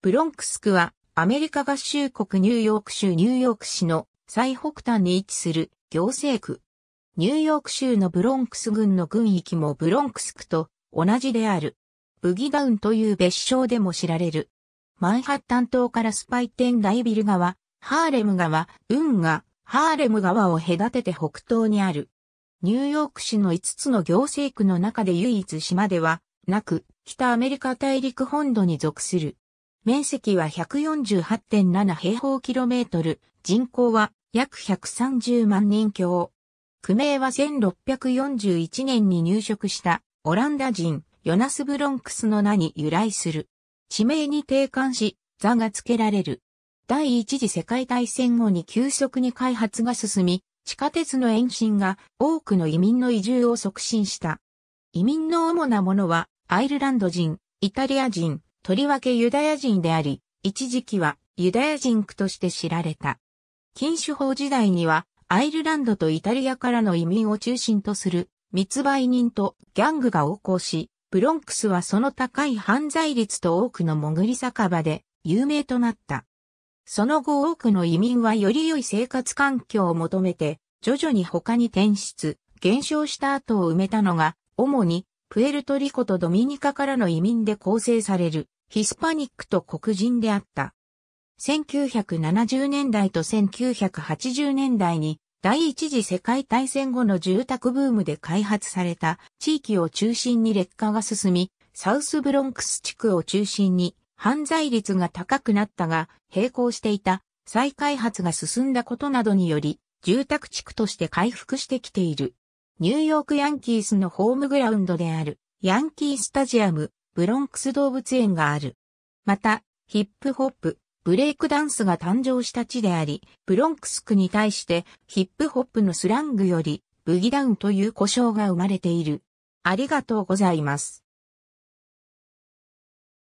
ブロンクス区はアメリカ合衆国ニューヨーク州ニューヨーク市の最北端に位置する行政区。ニューヨーク州のブロンクス郡の郡域もブロンクス区と同じである。ブギダウンという別称でも知られる。マンハッタン島からスパイテンダイビル川、ハーレム川、運河、ハーレム川を隔てて北東にある。ニューヨーク市の5つの行政区の中で唯一島ではなく、北アメリカ大陸本土に属する。面積は148.7平方キロメートル、人口は約130万人強。区名は1641年に入植したオランダ人ヨナス・ブロンクスの名に由来する。地名に定冠し、座が付けられる。第一次世界大戦後に急速に開発が進み、地下鉄の延伸が多くの移民の移住を促進した。移民の主なものは、アイルランド人、イタリア人、とりわけユダヤ人であり、一時期はユダヤ人区として知られた。禁酒法時代には、アイルランドとイタリアからの移民を中心とする密売人とギャングが横行し、ブロンクスはその高い犯罪率と多くの潜り酒場で有名となった。その後多くの移民はより良い生活環境を求めて、徐々に他に転出、減少した後を埋めたのが、主にプエルトリコとドミニカからの移民で構成されるヒスパニックと黒人であった。1970年代と1980年代に第一次世界大戦後の住宅ブームで開発された地域を中心に劣化が進み、サウスブロンクス地区を中心に犯罪率が高くなったが、並行していた再開発が進んだことなどにより、住宅地区として回復してきている。ニューヨークヤンキースのホームグラウンドであるヤンキースタジアムブロンクス動物園がある。また、ヒップホップ、ブレイクダンスが誕生した地であり、ブロンクス区に対してヒップホップのスラングより、ブギダウンという呼称が生まれている。ありがとうございます。